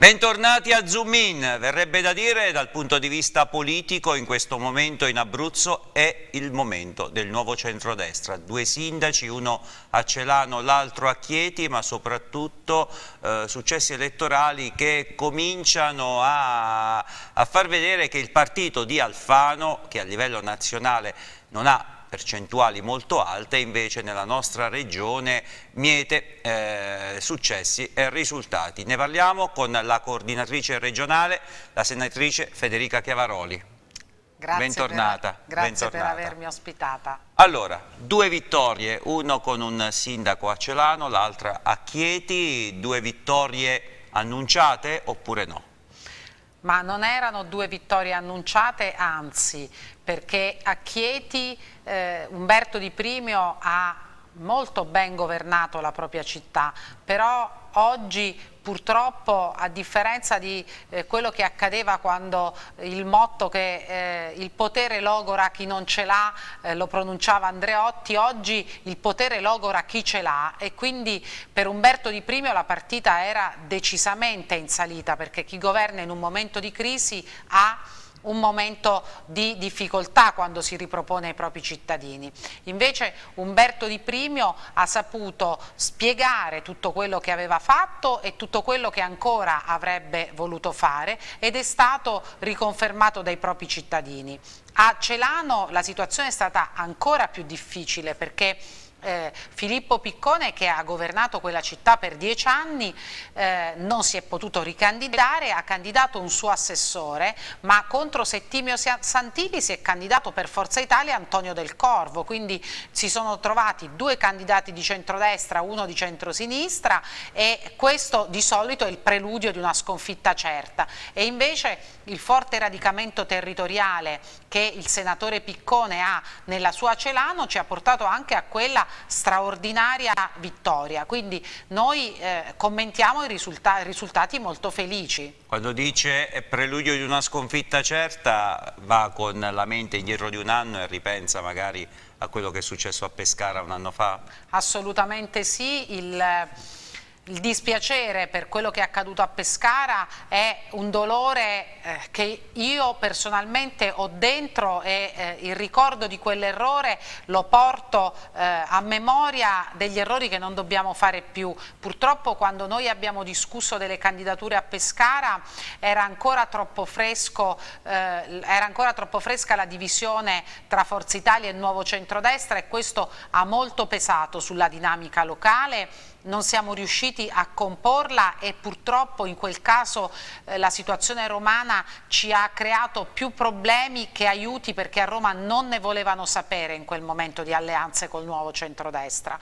Bentornati a Zoom In, verrebbe da dire dal punto di vista politico in questo momento in Abruzzo è il momento del nuovo centrodestra, due sindaci, uno a Celano, l'altro a Chieti, ma soprattutto eh, successi elettorali che cominciano a, a far vedere che il partito di Alfano, che a livello nazionale non ha percentuali molto alte, invece nella nostra regione miete eh, successi e risultati. Ne parliamo con la coordinatrice regionale, la senatrice Federica Chiavaroli. Grazie bentornata. Per, grazie bentornata. per avermi ospitata. Allora, due vittorie, uno con un sindaco a Celano, l'altra a Chieti, due vittorie annunciate oppure no? Ma non erano due vittorie annunciate, anzi, perché a Chieti eh, Umberto Di Primio ha molto ben governato la propria città, però oggi purtroppo a differenza di eh, quello che accadeva quando il motto che eh, il potere logora chi non ce l'ha eh, lo pronunciava Andreotti, oggi il potere logora chi ce l'ha e quindi per Umberto Di Primio la partita era decisamente in salita perché chi governa in un momento di crisi ha un momento di difficoltà quando si ripropone ai propri cittadini. Invece Umberto Di Primio ha saputo spiegare tutto quello che aveva fatto e tutto quello che ancora avrebbe voluto fare ed è stato riconfermato dai propri cittadini. A Celano la situazione è stata ancora più difficile perché eh, Filippo Piccone che ha governato quella città per dieci anni eh, non si è potuto ricandidare, ha candidato un suo assessore ma contro Settimio Santilli si è candidato per Forza Italia Antonio Del Corvo quindi si sono trovati due candidati di centrodestra, uno di centrosinistra e questo di solito è il preludio di una sconfitta certa e invece il forte radicamento territoriale che il senatore Piccone ha nella sua Celano ci ha portato anche a quella straordinaria vittoria, quindi noi eh, commentiamo i risulta risultati molto felici. Quando dice è preludio di una sconfitta certa, va con la mente indietro di un anno e ripensa magari a quello che è successo a Pescara un anno fa? Assolutamente sì, il il dispiacere per quello che è accaduto a Pescara è un dolore eh, che io personalmente ho dentro e eh, il ricordo di quell'errore lo porto eh, a memoria degli errori che non dobbiamo fare più. Purtroppo quando noi abbiamo discusso delle candidature a Pescara era ancora troppo, fresco, eh, era ancora troppo fresca la divisione tra Forza Italia e Nuovo Centrodestra e questo ha molto pesato sulla dinamica locale non siamo riusciti a comporla e purtroppo in quel caso eh, la situazione romana ci ha creato più problemi che aiuti perché a Roma non ne volevano sapere in quel momento di alleanze col nuovo centrodestra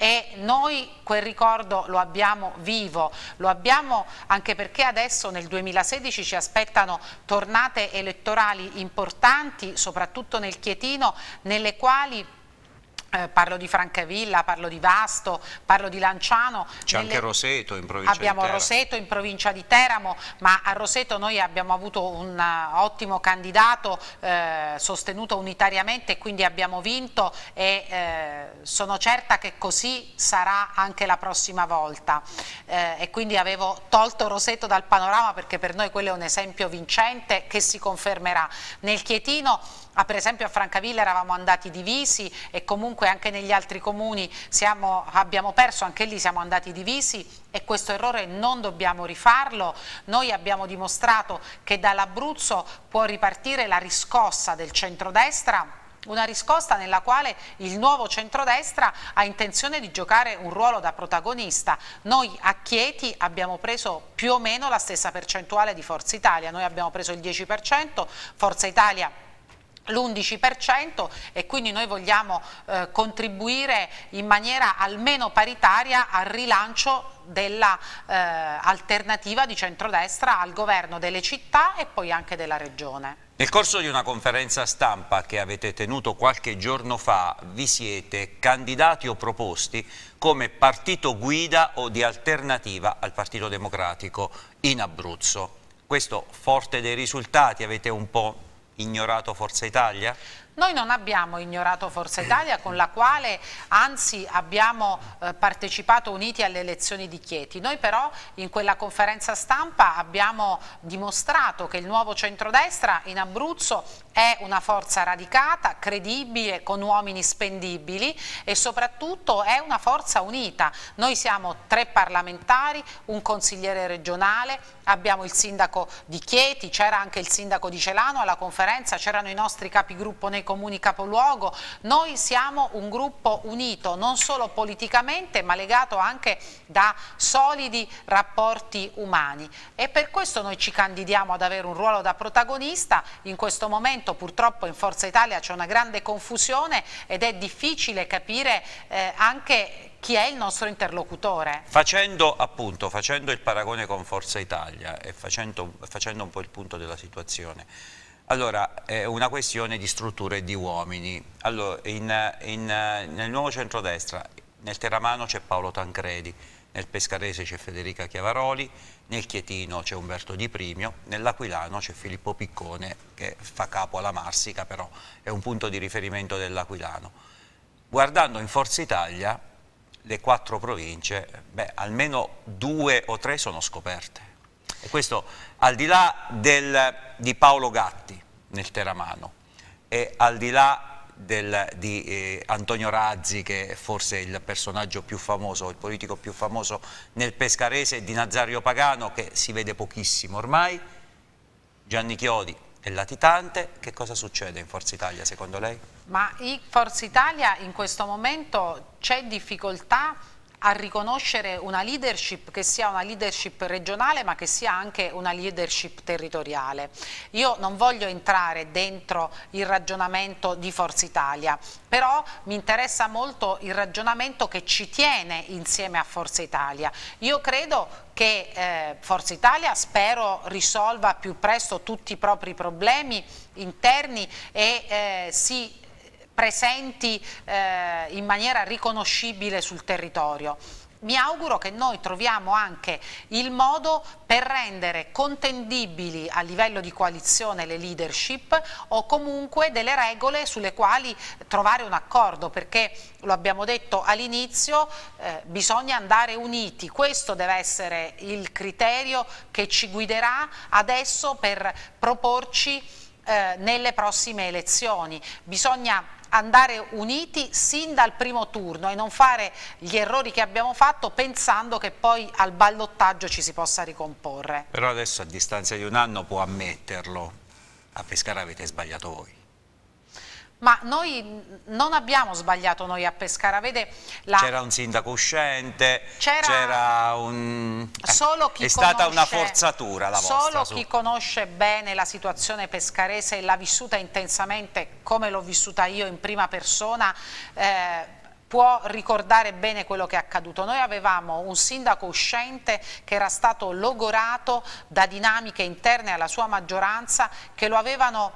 e noi quel ricordo lo abbiamo vivo, lo abbiamo anche perché adesso nel 2016 ci aspettano tornate elettorali importanti, soprattutto nel Chietino, nelle quali eh, parlo di Francavilla, parlo di Vasto, parlo di Lanciano. C'è nelle... anche Roseto in provincia abbiamo di Teramo. Abbiamo Roseto in provincia di Teramo, ma a Roseto noi abbiamo avuto un eh, ottimo candidato eh, sostenuto unitariamente, e quindi abbiamo vinto e eh, sono certa che così sarà anche la prossima volta. Eh, e quindi avevo tolto Roseto dal panorama perché per noi quello è un esempio vincente che si confermerà. Nel Chietino, per esempio a Francavilla eravamo andati divisi e comunque comunque anche negli altri comuni siamo, abbiamo perso, anche lì siamo andati divisi e questo errore non dobbiamo rifarlo. Noi abbiamo dimostrato che dall'Abruzzo può ripartire la riscossa del centrodestra una riscosta nella quale il nuovo centrodestra ha intenzione di giocare un ruolo da protagonista. Noi a Chieti abbiamo preso più o meno la stessa percentuale di Forza Italia, noi abbiamo preso il 10%, Forza Italia l'11% e quindi noi vogliamo eh, contribuire in maniera almeno paritaria al rilancio dell'alternativa eh, di centrodestra al governo delle città e poi anche della regione. Nel corso di una conferenza stampa che avete tenuto qualche giorno fa vi siete candidati o proposti come partito guida o di alternativa al Partito Democratico in Abruzzo. Questo forte dei risultati, avete un po' ignorato Forza Italia? Noi non abbiamo ignorato Forza Italia con la quale anzi abbiamo eh, partecipato uniti alle elezioni di Chieti. Noi però in quella conferenza stampa abbiamo dimostrato che il nuovo centrodestra in Abruzzo è una forza radicata, credibile, con uomini spendibili e soprattutto è una forza unita. Noi siamo tre parlamentari, un consigliere regionale, abbiamo il sindaco di Chieti, c'era anche il sindaco di Celano alla conferenza, c'erano i nostri capigruppo nei comuni capoluogo, noi siamo un gruppo unito non solo politicamente ma legato anche da solidi rapporti umani e per questo noi ci candidiamo ad avere un ruolo da protagonista, in questo momento purtroppo in Forza Italia c'è una grande confusione ed è difficile capire eh, anche chi è il nostro interlocutore? Facendo, appunto, facendo il paragone con Forza Italia e facendo, facendo un po' il punto della situazione, allora, è una questione di strutture e di uomini. Allora, in, in, nel nuovo centrodestra, nel Terramano c'è Paolo Tancredi, nel Pescarese c'è Federica Chiavaroli, nel Chietino c'è Umberto Di Primio, nell'Aquilano c'è Filippo Piccone che fa capo alla Marsica, però è un punto di riferimento dell'Aquilano. Guardando in Forza Italia, le quattro province, beh, almeno due o tre sono scoperte e questo al di là del, di Paolo Gatti nel Teramano e al di là del, di eh, Antonio Razzi che è forse il personaggio più famoso, il politico più famoso nel Pescarese di Nazario Pagano che si vede pochissimo ormai, Gianni Chiodi è latitante, che cosa succede in Forza Italia secondo lei? Ma in Forza Italia in questo momento c'è difficoltà a riconoscere una leadership che sia una leadership regionale ma che sia anche una leadership territoriale. Io non voglio entrare dentro il ragionamento di Forza Italia, però mi interessa molto il ragionamento che ci tiene insieme a Forza Italia. Io credo che eh, Forza Italia spero risolva più presto tutti i propri problemi interni e eh, si presenti eh, in maniera riconoscibile sul territorio mi auguro che noi troviamo anche il modo per rendere contendibili a livello di coalizione le leadership o comunque delle regole sulle quali trovare un accordo perché lo abbiamo detto all'inizio eh, bisogna andare uniti questo deve essere il criterio che ci guiderà adesso per proporci eh, nelle prossime elezioni. Bisogna andare uniti sin dal primo turno e non fare gli errori che abbiamo fatto pensando che poi al ballottaggio ci si possa ricomporre. Però adesso a distanza di un anno può ammetterlo, a Pescara avete sbagliato voi ma noi non abbiamo sbagliato noi a Pescara, vede la... c'era un sindaco uscente, c'era un... Eh, solo chi è stata una forzatura la solo vostra. Solo chi su. conosce bene la situazione pescarese e l'ha vissuta intensamente come l'ho vissuta io in prima persona, eh, può ricordare bene quello che è accaduto. Noi avevamo un sindaco uscente che era stato logorato da dinamiche interne alla sua maggioranza che lo avevano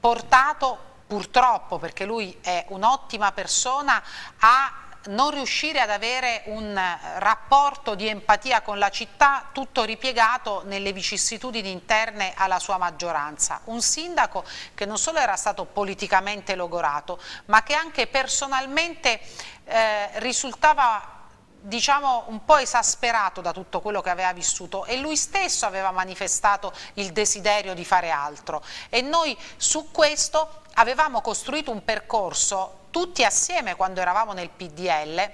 portato purtroppo perché lui è un'ottima persona, a non riuscire ad avere un rapporto di empatia con la città tutto ripiegato nelle vicissitudini interne alla sua maggioranza. Un sindaco che non solo era stato politicamente logorato, ma che anche personalmente eh, risultava diciamo un po' esasperato da tutto quello che aveva vissuto e lui stesso aveva manifestato il desiderio di fare altro e noi su questo avevamo costruito un percorso tutti assieme quando eravamo nel PDL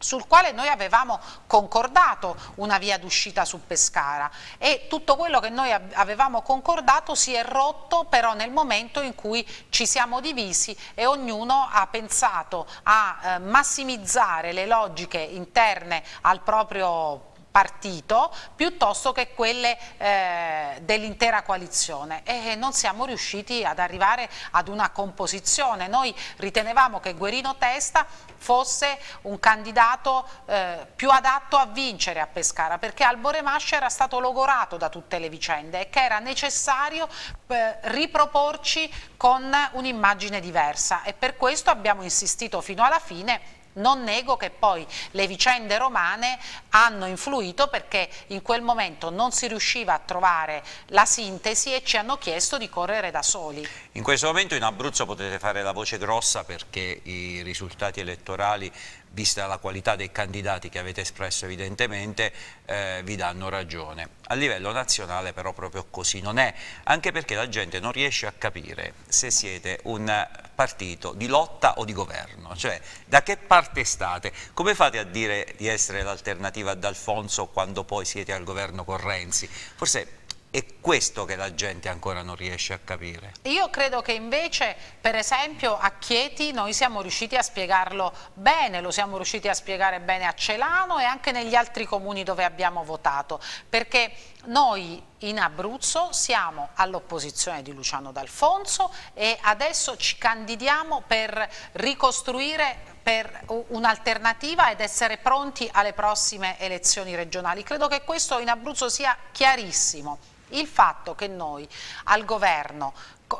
sul quale noi avevamo concordato una via d'uscita su Pescara e tutto quello che noi avevamo concordato si è rotto però nel momento in cui ci siamo divisi e ognuno ha pensato a eh, massimizzare le logiche interne al proprio partito piuttosto che quelle eh, dell'intera coalizione e eh, non siamo riusciti ad arrivare ad una composizione. Noi ritenevamo che Guerino Testa fosse un candidato eh, più adatto a vincere a Pescara perché Albore Mascia era stato logorato da tutte le vicende e che era necessario eh, riproporci con un'immagine diversa e per questo abbiamo insistito fino alla fine non nego che poi le vicende romane hanno influito perché in quel momento non si riusciva a trovare la sintesi e ci hanno chiesto di correre da soli. In questo momento in Abruzzo potete fare la voce grossa perché i risultati elettorali vista la qualità dei candidati che avete espresso evidentemente, eh, vi danno ragione. A livello nazionale però proprio così non è, anche perché la gente non riesce a capire se siete un partito di lotta o di governo, cioè da che parte state, come fate a dire di essere l'alternativa ad Alfonso quando poi siete al governo con Renzi? Forse è questo che la gente ancora non riesce a capire. Io credo che invece, per esempio, a Chieti noi siamo riusciti a spiegarlo bene, lo siamo riusciti a spiegare bene a Celano e anche negli altri comuni dove abbiamo votato, perché noi in Abruzzo, siamo all'opposizione di Luciano D'Alfonso e adesso ci candidiamo per ricostruire per un'alternativa ed essere pronti alle prossime elezioni regionali. Credo che questo in Abruzzo sia chiarissimo. Il fatto che noi al governo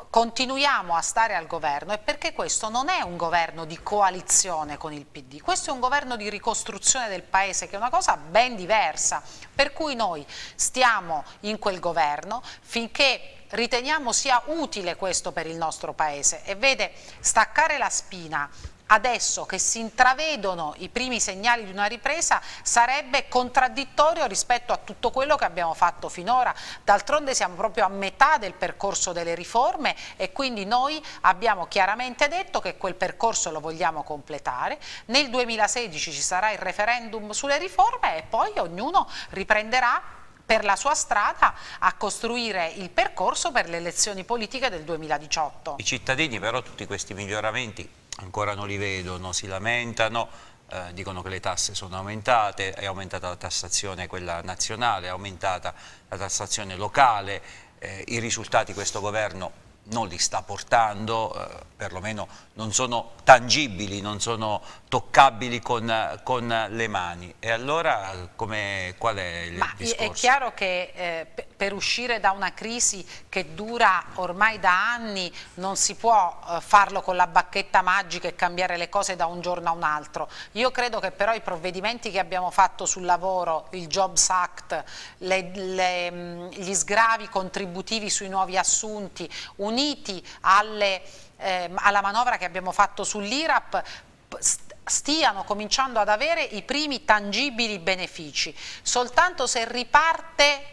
continuiamo a stare al governo è perché questo non è un governo di coalizione con il PD, questo è un governo di ricostruzione del Paese che è una cosa ben diversa, per cui noi stiamo in quel governo finché riteniamo sia utile questo per il nostro Paese e vede staccare la spina adesso che si intravedono i primi segnali di una ripresa sarebbe contraddittorio rispetto a tutto quello che abbiamo fatto finora. D'altronde siamo proprio a metà del percorso delle riforme e quindi noi abbiamo chiaramente detto che quel percorso lo vogliamo completare. Nel 2016 ci sarà il referendum sulle riforme e poi ognuno riprenderà per la sua strada a costruire il percorso per le elezioni politiche del 2018. I cittadini però tutti questi miglioramenti ancora non li vedono, si lamentano, eh, dicono che le tasse sono aumentate, è aumentata la tassazione quella nazionale, è aumentata la tassazione locale, eh, i risultati questo governo non li sta portando, eh, perlomeno non sono tangibili, non sono toccabili con, con le mani. E allora come, qual è il Ma eh, discorso? È chiaro che eh, per uscire da una crisi che dura ormai da anni non si può eh, farlo con la bacchetta magica e cambiare le cose da un giorno a un altro. Io credo che però i provvedimenti che abbiamo fatto sul lavoro, il Jobs Act, le, le, mm, gli sgravi contributivi sui nuovi assunti, un uniti alle, eh, alla manovra che abbiamo fatto sull'IRAP stiano cominciando ad avere i primi tangibili benefici, soltanto se riparte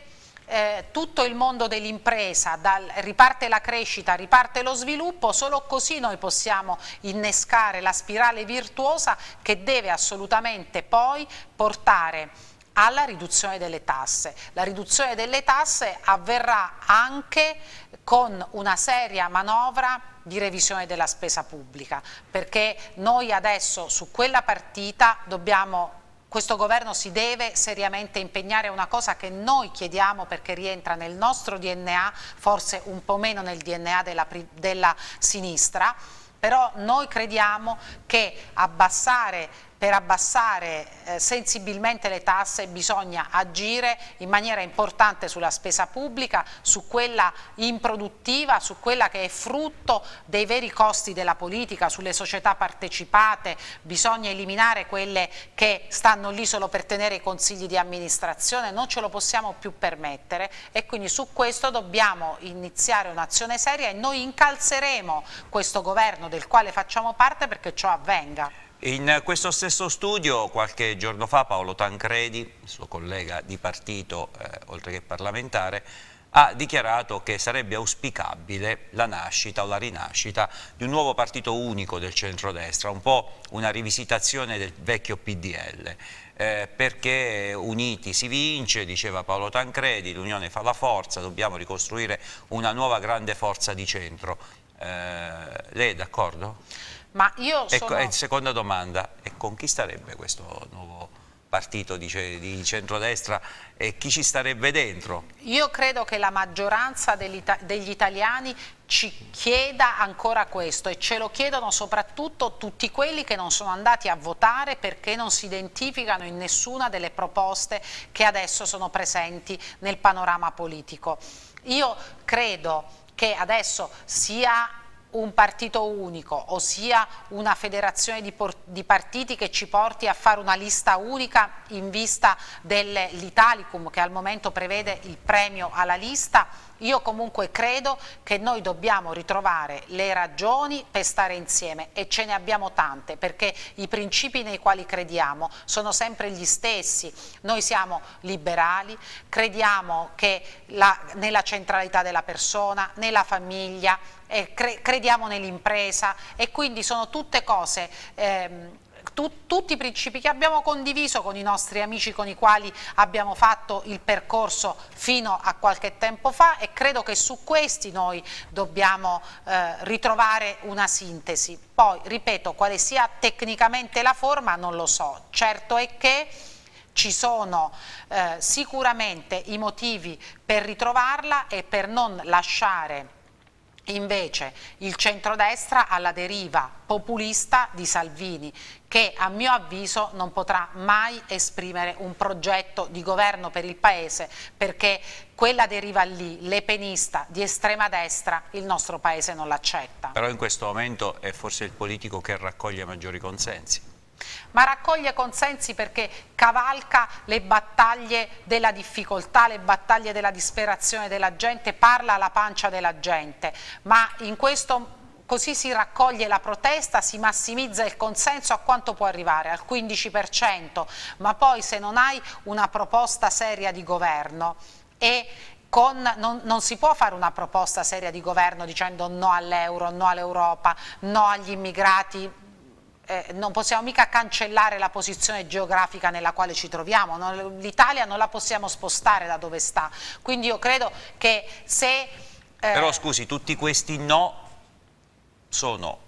eh, tutto il mondo dell'impresa, riparte la crescita, riparte lo sviluppo, solo così noi possiamo innescare la spirale virtuosa che deve assolutamente poi portare alla riduzione delle tasse. La riduzione delle tasse avverrà anche con una seria manovra di revisione della spesa pubblica, perché noi adesso su quella partita dobbiamo questo governo si deve seriamente impegnare a una cosa che noi chiediamo perché rientra nel nostro DNA, forse un po' meno nel DNA della, della sinistra, però noi crediamo che abbassare per abbassare eh, sensibilmente le tasse bisogna agire in maniera importante sulla spesa pubblica, su quella improduttiva, su quella che è frutto dei veri costi della politica, sulle società partecipate, bisogna eliminare quelle che stanno lì solo per tenere i consigli di amministrazione, non ce lo possiamo più permettere e quindi su questo dobbiamo iniziare un'azione seria e noi incalzeremo questo governo del quale facciamo parte perché ciò avvenga. In questo stesso studio qualche giorno fa Paolo Tancredi, suo collega di partito eh, oltre che parlamentare, ha dichiarato che sarebbe auspicabile la nascita o la rinascita di un nuovo partito unico del centrodestra, un po' una rivisitazione del vecchio PDL, eh, perché uniti si vince, diceva Paolo Tancredi, l'unione fa la forza, dobbiamo ricostruire una nuova grande forza di centro. Eh, lei è d'accordo? Ma io ecco, sono... Ecco, seconda domanda, e con chi starebbe questo nuovo partito dice, di centrodestra e chi ci starebbe dentro? Io credo che la maggioranza degli italiani ci chieda ancora questo e ce lo chiedono soprattutto tutti quelli che non sono andati a votare perché non si identificano in nessuna delle proposte che adesso sono presenti nel panorama politico. Io credo che adesso sia un partito unico, ossia una federazione di, di, partiti che ci porti a fare una lista unica in vista dell'Italicum che al momento prevede il premio alla lista, io comunque credo che noi dobbiamo ritrovare le ragioni per stare insieme e ce ne abbiamo tante perché i principi nei quali crediamo sono sempre gli stessi. Noi siamo liberali, crediamo che la, nella centralità della persona, nella famiglia, cre crediamo nell'impresa e quindi sono tutte cose... Ehm, tutti i principi che abbiamo condiviso con i nostri amici con i quali abbiamo fatto il percorso fino a qualche tempo fa e credo che su questi noi dobbiamo eh, ritrovare una sintesi. Poi, ripeto, quale sia tecnicamente la forma non lo so, certo è che ci sono eh, sicuramente i motivi per ritrovarla e per non lasciare Invece il centrodestra alla deriva populista di Salvini che a mio avviso non potrà mai esprimere un progetto di governo per il Paese perché quella deriva lì, l'epenista di estrema destra, il nostro Paese non l'accetta. Però in questo momento è forse il politico che raccoglie maggiori consensi ma raccoglie consensi perché cavalca le battaglie della difficoltà, le battaglie della disperazione della gente, parla alla pancia della gente, ma in questo così si raccoglie la protesta, si massimizza il consenso a quanto può arrivare, al 15%, ma poi se non hai una proposta seria di governo e con, non, non, si può fare una proposta seria di governo dicendo no all'euro, no all'Europa, no agli immigrati eh, non possiamo mica cancellare la posizione geografica nella quale ci troviamo, l'Italia non la possiamo spostare da dove sta, quindi io credo che se... Eh... Però scusi, tutti questi no sono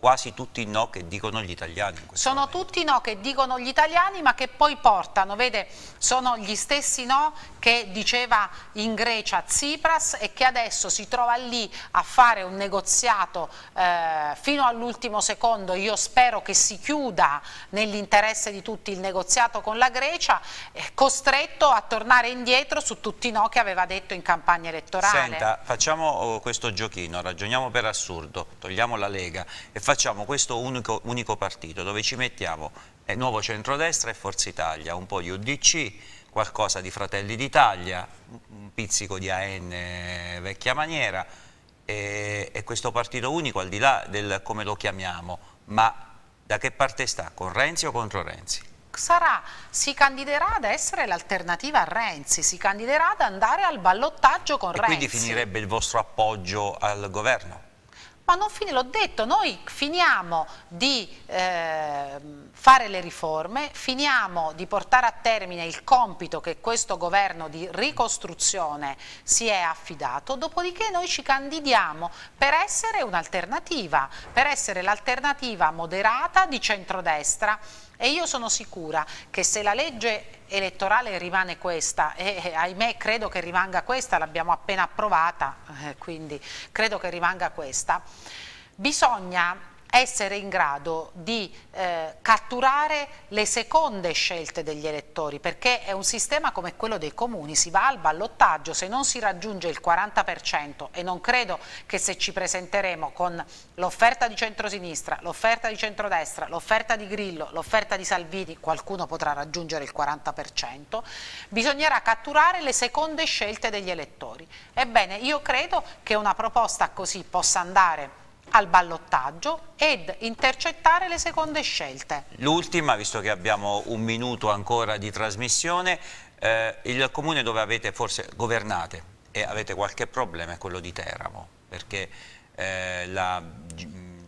quasi tutti i no che dicono gli italiani. Sono momento. tutti i no che dicono gli italiani ma che poi portano, vede, sono gli stessi no che diceva in Grecia Tsipras e che adesso si trova lì a fare un negoziato eh, fino all'ultimo secondo, io spero che si chiuda nell'interesse di tutti il negoziato con la Grecia, eh, costretto a tornare indietro su tutti i no che aveva detto in campagna elettorale. Senta, facciamo oh, questo giochino, ragioniamo per assurdo, togliamo la Lega e facciamo facciamo questo unico, unico partito dove ci mettiamo eh, Nuovo Centrodestra e Forza Italia, un po' di UDC, qualcosa di Fratelli d'Italia, un pizzico di AN vecchia maniera e, e, questo partito unico al di là del come lo chiamiamo, ma da che parte sta? Con Renzi o contro Renzi? Sarà, si candiderà ad essere l'alternativa a Renzi, si candiderà ad andare al ballottaggio con e Renzi. Quindi finirebbe il vostro appoggio al governo? ma non fine, l'ho detto, noi finiamo di eh, fare le riforme, finiamo di portare a termine il compito che questo governo di ricostruzione si è affidato, dopodiché noi ci candidiamo per essere un'alternativa, per essere l'alternativa moderata di centrodestra e io sono sicura che se la legge elettorale rimane questa e ahimè credo che rimanga questa, l'abbiamo appena approvata, eh, quindi credo che rimanga questa. Bisogna essere in grado di eh, catturare le seconde scelte degli elettori, perché è un sistema come quello dei comuni, si va al ballottaggio, se non si raggiunge il 40% e non credo che se ci presenteremo con l'offerta di centrosinistra, l'offerta di centrodestra, l'offerta di Grillo, l'offerta di Salvini, qualcuno potrà raggiungere il 40%, bisognerà catturare le seconde scelte degli elettori. Ebbene, io credo che una proposta così possa andare al ballottaggio ed intercettare le seconde scelte. L'ultima, visto che abbiamo un minuto ancora di trasmissione, eh, il comune dove avete forse governate e avete qualche problema è quello di Teramo, perché eh, la, mm,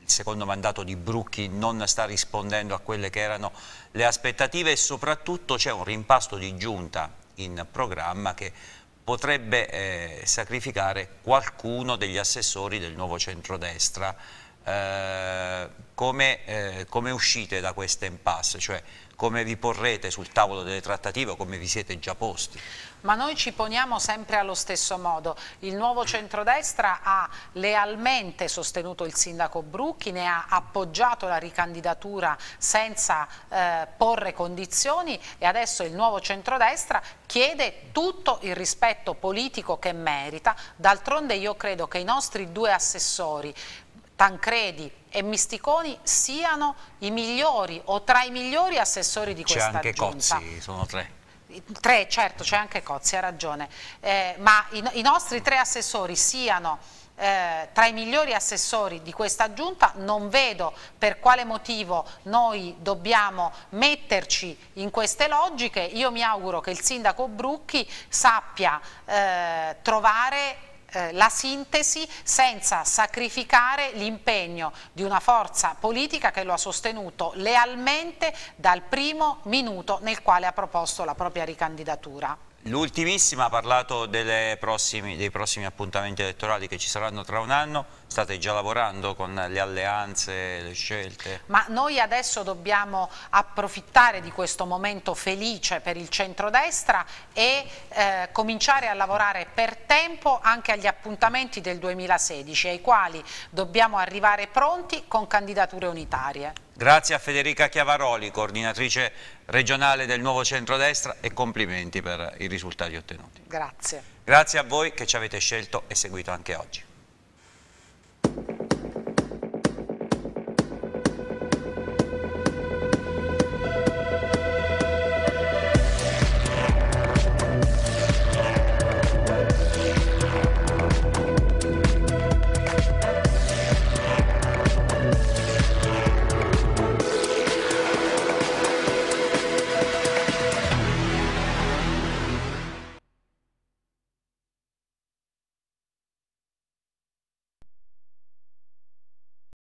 il secondo mandato di Brucchi non sta rispondendo a quelle che erano le aspettative e soprattutto c'è un rimpasto di giunta in programma che potrebbe eh, sacrificare qualcuno degli assessori del nuovo centrodestra eh, come, eh, come uscite da questa impasse, cioè come vi porrete sul tavolo delle trattative o come vi siete già posti? Ma noi ci poniamo sempre allo stesso modo. Il nuovo centrodestra ha lealmente sostenuto il sindaco Brucchi, ne ha appoggiato la ricandidatura senza eh, porre condizioni e adesso il nuovo centrodestra chiede tutto il rispetto politico che merita. D'altronde io credo che i nostri due assessori Tancredi e Misticoni siano i migliori o tra i migliori assessori di questa giunta. C'è anche Cozzi, sono tre. Tre, certo, c'è anche Cozzi, ha ragione. Eh, ma i, i nostri tre assessori siano... Eh, tra i migliori assessori di questa giunta, non vedo per quale motivo noi dobbiamo metterci in queste logiche, io mi auguro che il sindaco Brucchi sappia eh, trovare eh, la sintesi senza sacrificare l'impegno di una forza politica che lo ha sostenuto lealmente dal primo minuto nel quale ha proposto la propria ricandidatura. L'ultimissima ha parlato prossimi, dei prossimi appuntamenti elettorali che ci saranno tra un anno, state già lavorando con le alleanze, le scelte? Ma noi adesso dobbiamo approfittare di questo momento felice per il centrodestra e eh, cominciare a lavorare per tempo anche agli appuntamenti del 2016 ai quali dobbiamo arrivare pronti con candidature unitarie. Grazie a Federica Chiavaroli, coordinatrice regionale del Nuovo Centrodestra e complimenti per i risultati ottenuti. Grazie. Grazie a voi che ci avete scelto e seguito anche oggi.